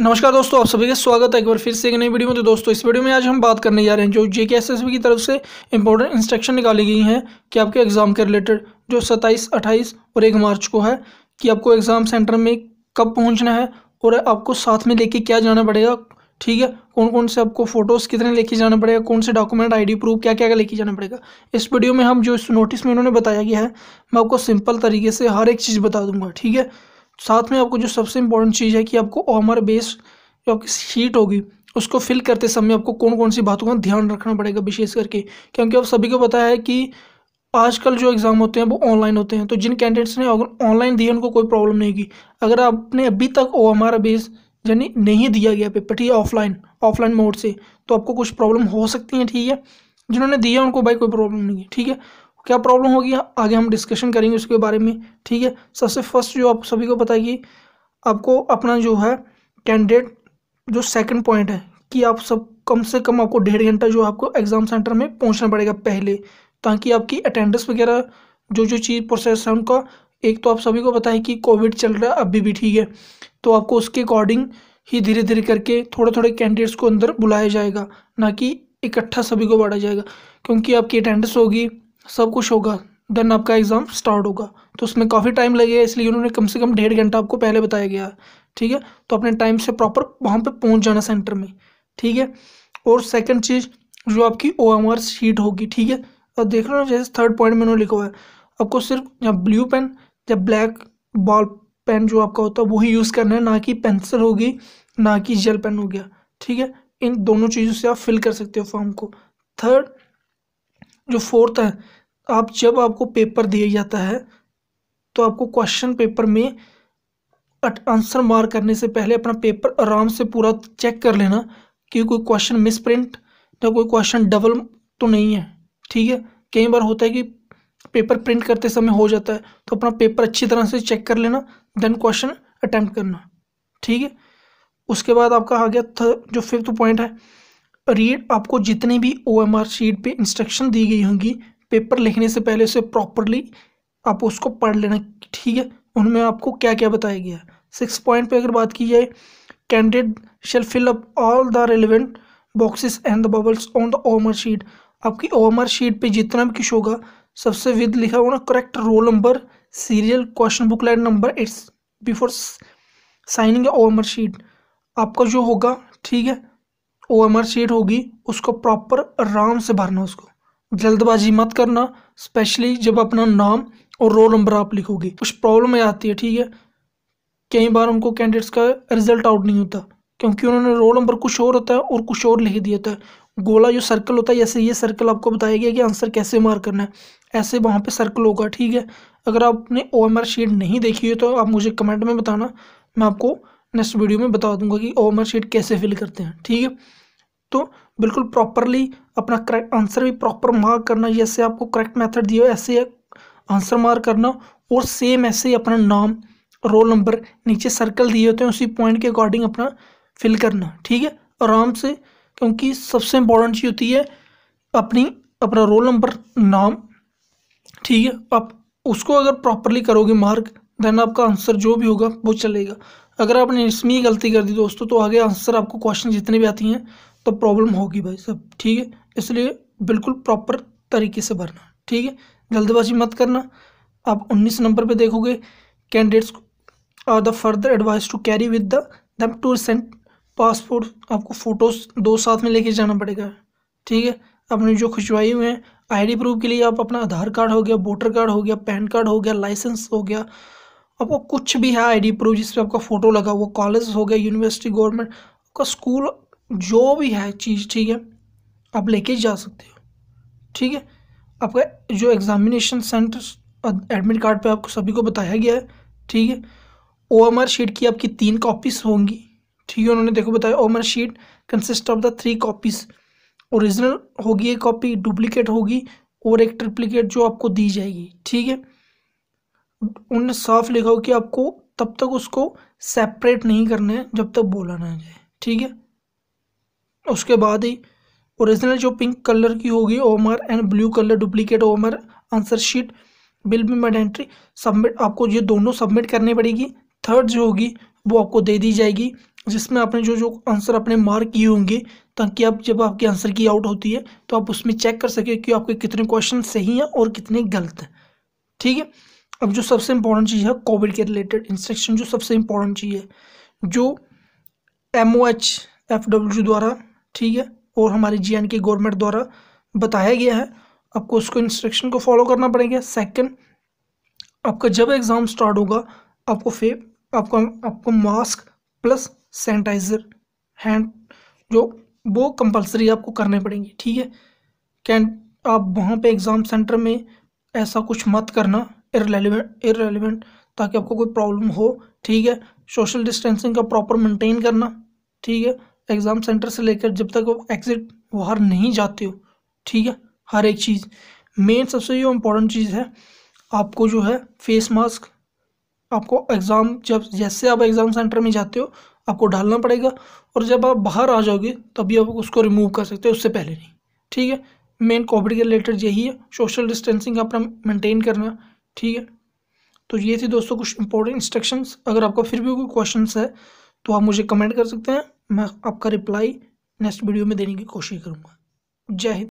नमस्कार दोस्तों आप सभी का स्वागत है एक बार फिर से एक नई वीडियो में तो दोस्तों इस वीडियो में आज हम बात करने जा रहे हैं जो जे के एस एस बी की तरफ से इंपॉर्टेंट इंस्ट्रक्शन निकाली गई हैं कि आपके एग्ज़ाम के रिलेटेड जो सत्ताईस अट्ठाईस और एक मार्च को है कि आपको एग्ज़ाम सेंटर में कब पहुंचना है और आपको साथ में लेके क्या जाना पड़ेगा ठीक है कौन कौन से आपको फोटोज़ कितने लेके जाना पड़ेगा कौन से डॉक्यूमेंट आईडी प्रूफ क्या क्या लेके जाना पड़ेगा इस वीडियो में हम जो इस नोटिस में उन्होंने बताया गया है मैं आपको सिंपल तरीके से हर एक चीज़ बता दूंगा ठीक है साथ में आपको जो सबसे इम्पोर्टेंट चीज़ है कि आपको ओमर बेस जो आपकी शीट होगी उसको फिल करते समय आपको कौन कौन सी बातों का ध्यान रखना पड़ेगा विशेष करके क्योंकि आप सभी को पता है कि आजकल जो एग्ज़ाम होते हैं वो ऑनलाइन होते हैं तो जिन कैंडिडेट्स ने अगर ऑनलाइन दिए उनको कोई प्रॉब्लम नहीं होगी अगर आपने अभी तक ओ एम बेस यानी नहीं दिया गया पेपर ठीक है ऑफलाइन ऑफलाइन मोड से तो आपको कुछ प्रॉब्लम हो सकती है ठीक है जिन्होंने दिया उनको भाई कोई प्रॉब्लम नहीं है ठीक है क्या प्रॉब्लम होगी आगे हम डिस्कशन करेंगे उसके बारे में ठीक है सबसे फर्स्ट जो आप सभी को पता है कि आपको अपना जो है कैंडिडेट जो सेकंड पॉइंट है कि आप सब कम से कम आपको डेढ़ घंटा जो आपको एग्ज़ाम सेंटर में पहुंचना पड़ेगा पहले ताकि आपकी अटेंडेंस वगैरह जो जो चीज़ प्रोसेस है उनका एक तो आप सभी को पता है कि कोविड चल रहा है अभी भी ठीक है तो आपको उसके अकॉर्डिंग ही धीरे धीरे करके थोड़े थोड़े कैंडिडेट्स को अंदर बुलाया जाएगा ना कि इकट्ठा सभी को बढ़ा जाएगा क्योंकि आपकी अटेंडेंस होगी सब कुछ होगा देन आपका एग्ज़ाम स्टार्ट होगा तो उसमें काफ़ी टाइम लगेगा इसलिए उन्होंने कम से कम डेढ़ घंटा आपको पहले बताया गया है ठीक है तो अपने टाइम से प्रॉपर वहाँ पे पहुँच जाना सेंटर में ठीक है और सेकंड चीज़ जो आपकी ओ एम आर शीट होगी ठीक है और देख लो ना जैसे थर्ड पॉइंट में उन्होंने लिखा हुआ है आपको सिर्फ या ब्लू पेन या ब्लैक बॉल पेन जो आपका होता है वही यूज़ करना है ना कि पेंसिल होगी ना कि जेल पेन हो गया ठीक है इन दोनों चीज़ों से आप फिल कर सकते हो फॉर्म को थर्ड जो फोर्थ है आप जब आपको पेपर दिया जाता है तो आपको क्वेश्चन पेपर में आंसर मार करने से पहले अपना पेपर आराम से पूरा चेक कर लेना कि कोई क्वेश्चन मिस प्रिंट या कोई क्वेश्चन डबल तो नहीं है ठीक है कई बार होता है कि पेपर प्रिंट करते समय हो जाता है तो अपना पेपर अच्छी तरह से चेक कर लेना देन क्वेश्चन अटैम्प्ट करना ठीक है उसके बाद आपका आ गया जो फिफ्थ पॉइंट है रीड आपको जितने भी ओ एम आर शीट पर इंस्ट्रक्शन दी गई होंगी पेपर लिखने से पहले उसे प्रॉपरली आप उसको पढ़ लेना ठीक है उनमें आपको क्या क्या बताया गया सिक्स पॉइंट पे अगर बात की जाए candidate shall fill up all the relevant boxes and the bubbles on the OMR sheet आपकी ओ एम आर शीट पर जितना भी कुछ होगा सबसे विद लिखा होना correct roll number serial question book line number it's before signing O M R sheet आपका जो होगा ठीक है ओ एम आर शीट होगी उसको प्रॉपर आराम से भरना उसको जल्दबाजी मत करना स्पेशली जब अपना नाम और रोल नंबर आप लिखोगे कुछ प्रॉब्लम में आती है ठीक है कई बार उनको कैंडिडेट्स का रिजल्ट आउट नहीं होता क्योंकि उन्होंने रोल नंबर कुछ और होता है और कुछ और लिख दिया होता है गोला जो सर्कल होता है जैसे ये सर्कल आपको बताया गया कि आंसर कैसे मार करना है ऐसे वहाँ पे सर्कल होगा ठीक है अगर आपने ओ एम आर शीट नहीं देखी है तो आप मुझे कमेंट में बताना मैं आपको नेक्स्ट वीडियो में बता दूंगा कि ओमर शीट कैसे फिल करते हैं ठीक है तो बिल्कुल प्रॉपरली अपना करेक्ट आंसर भी प्रॉपर मार्क करना जैसे आपको करेक्ट मेथड दिया ऐसे आंसर मार्क करना और सेम ऐसे ही अपना नाम रोल नंबर नीचे सर्कल दिए होते हैं उसी पॉइंट के अकॉर्डिंग अपना फिल करना ठीक है आराम से क्योंकि सबसे इम्पोर्टेंट चीज़ होती है अपनी अपना रोल नंबर नाम ठीक है आप उसको अगर प्रॉपरली करोगे मार्क देन आपका आंसर जो भी होगा वो चलेगा अगर आपने इसमें ही गलती कर दी दोस्तों तो आगे आंसर आपको क्वेश्चन जितने भी आती हैं तो प्रॉब्लम होगी भाई सब ठीक है इसलिए बिल्कुल प्रॉपर तरीके से भरना ठीक है जल्दबाजी मत करना आप 19 नंबर पे देखोगे candidates are the further advice to carry with them two cent passport आपको फ़ोटोज़ दो साथ में लेके जाना पड़ेगा ठीक है अपने जो खिंचवाए हुए हैं आईडी प्रूफ के लिए आप अपना आधार कार्ड हो गया वोटर कार्ड हो गया पैन कार्ड हो गया लाइसेंस हो गया आपको कुछ भी है आईडी प्रूफ जिस पर आपका फ़ोटो लगा हुआ कॉलेज हो गया यूनिवर्सिटी गवर्नमेंट आपका स्कूल जो भी है चीज़ ठीक है आप लेके जा सकते हो ठीक है आपका जो एग्ज़ामिनेशन सेंटर एडमिट कार्ड पे आपको सभी को बताया गया है ठीक है ओ एम आर शीट की आपकी तीन कॉपीज़ होंगी ठीक है उन्होंने देखो बताया O M R sheet consist of the three copies original होगी एक कॉपी डुप्लीकेट होगी और एक ट्रिप्लीकेट जो आपको दी जाएगी ठीक है उन साफ लिखा हो कि आपको तब तक उसको सेपरेट नहीं करना है जब तक बोला ना जाए ठीक है उसके बाद ही ओरिजिनल जो पिंक कलर की होगी OMR and blue colour duplicate OMR answer sheet will be made entry submit आपको ये दोनों सबमिट करनी पड़ेगी थर्ड जो होगी वो आपको दे दी जाएगी जिसमें आपने जो जो आंसर अपने मार्क किए होंगे ताकि आप जब आपके आंसर की आउट होती है तो आप उसमें चेक कर सकें कि आपके कितने क्वेश्चन सही हैं और कितने गलत हैं ठीक है अब जो सबसे इम्पोर्टेंट चीज़ है कोविड के रिलेटेड इंस्ट्रक्शन जो सबसे इम्पोर्टेंट चीज़ है जो M O H F W द्वारा ठीक है और हमारी जी एंड के गवर्नमेंट द्वारा बताया गया है आपको उसको इंस्ट्रक्शन को फॉलो करना पड़ेगा सेकंड आपका जब एग्ज़ाम स्टार्ट होगा आपको फेप आपका आपको मास्क प्लस सैनिटाइज़र हैंड जो वो कंपलसरी आपको करने पड़ेंगे ठीक है कैंड आप वहाँ पे एग्ज़ाम सेंटर में ऐसा कुछ मत करना इरेलीवेंट इरेलीवेंट ताकि आपको कोई प्रॉब्लम हो ठीक है सोशल डिस्टेंसिंग का प्रॉपर मेंटेन करना ठीक है एग्ज़ाम सेंटर से लेकर जब तक आप एग्ज़िट बाहर नहीं जाते हो ठीक है हर एक चीज़ मेन सबसे जो इम्पोर्टेंट चीज़ है आपको जो है फेस मास्क आपको एग्ज़ाम जब जैसे आप एग्ज़ाम सेंटर में जाते हो आपको डालना पड़ेगा और जब आप बाहर आ जाओगे तभी आप उसको रिमूव कर सकते हो उससे पहले नहीं ठीक है मेन कोविड के रिलेटेड यही है सोशल डिस्टेंसिंग अपना मेंटेन करना ठीक है तो ये थे दोस्तों कुछ इंपॉर्टेंट इंस्ट्रक्शंस अगर आपका फिर भी कोई क्वेश्चन है तो आप मुझे कमेंट कर सकते हैं मैं आपका रिप्लाई नेक्स्ट वीडियो में देने की कोशिश करूँगा जय हिंद